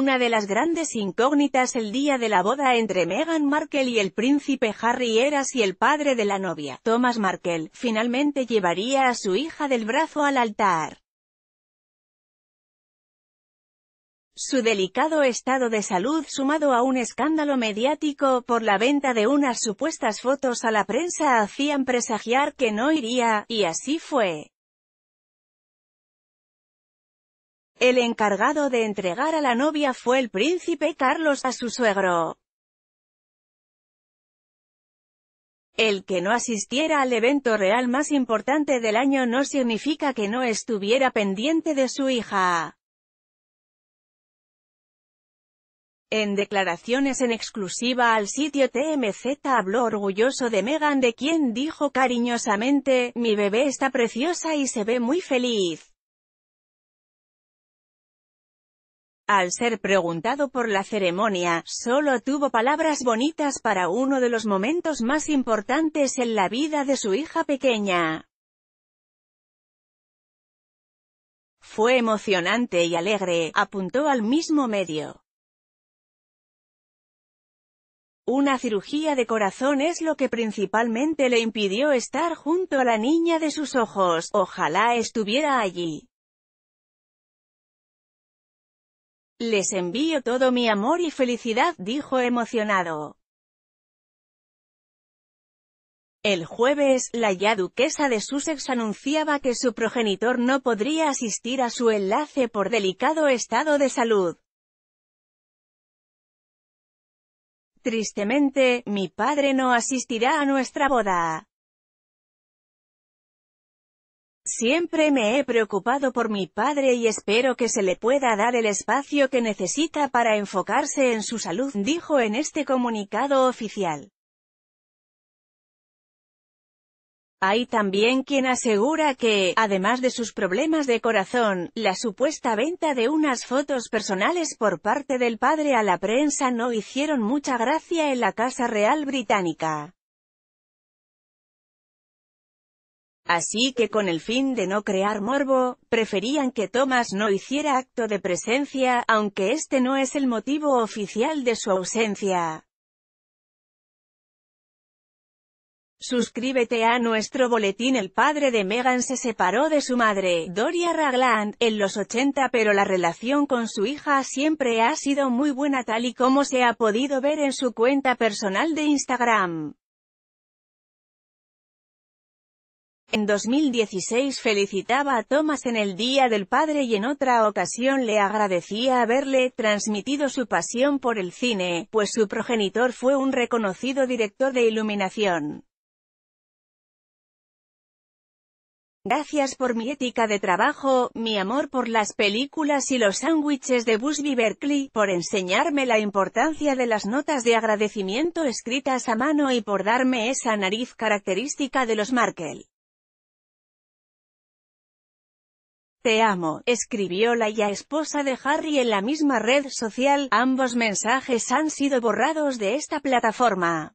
una de las grandes incógnitas el día de la boda entre Meghan Markle y el príncipe Harry era si el padre de la novia, Thomas Markle, finalmente llevaría a su hija del brazo al altar. Su delicado estado de salud sumado a un escándalo mediático por la venta de unas supuestas fotos a la prensa hacían presagiar que no iría, y así fue. El encargado de entregar a la novia fue el príncipe Carlos a su suegro. El que no asistiera al evento real más importante del año no significa que no estuviera pendiente de su hija. En declaraciones en exclusiva al sitio TMZ habló orgulloso de Meghan de quien dijo cariñosamente, mi bebé está preciosa y se ve muy feliz. Al ser preguntado por la ceremonia, solo tuvo palabras bonitas para uno de los momentos más importantes en la vida de su hija pequeña. Fue emocionante y alegre, apuntó al mismo medio. Una cirugía de corazón es lo que principalmente le impidió estar junto a la niña de sus ojos, ojalá estuviera allí. Les envío todo mi amor y felicidad, dijo emocionado. El jueves, la ya duquesa de Sussex anunciaba que su progenitor no podría asistir a su enlace por delicado estado de salud. Tristemente, mi padre no asistirá a nuestra boda. Siempre me he preocupado por mi padre y espero que se le pueda dar el espacio que necesita para enfocarse en su salud, dijo en este comunicado oficial. Hay también quien asegura que, además de sus problemas de corazón, la supuesta venta de unas fotos personales por parte del padre a la prensa no hicieron mucha gracia en la Casa Real Británica. Así que con el fin de no crear morbo, preferían que Thomas no hiciera acto de presencia, aunque este no es el motivo oficial de su ausencia. Suscríbete a nuestro boletín El padre de Meghan se separó de su madre, Doria Ragland, en los 80 pero la relación con su hija siempre ha sido muy buena tal y como se ha podido ver en su cuenta personal de Instagram. En 2016 felicitaba a Thomas en el Día del Padre y en otra ocasión le agradecía haberle transmitido su pasión por el cine, pues su progenitor fue un reconocido director de iluminación. Gracias por mi ética de trabajo, mi amor por las películas y los sándwiches de Busby Berkeley, por enseñarme la importancia de las notas de agradecimiento escritas a mano y por darme esa nariz característica de los Markel. Te amo, escribió la ya esposa de Harry en la misma red social, ambos mensajes han sido borrados de esta plataforma.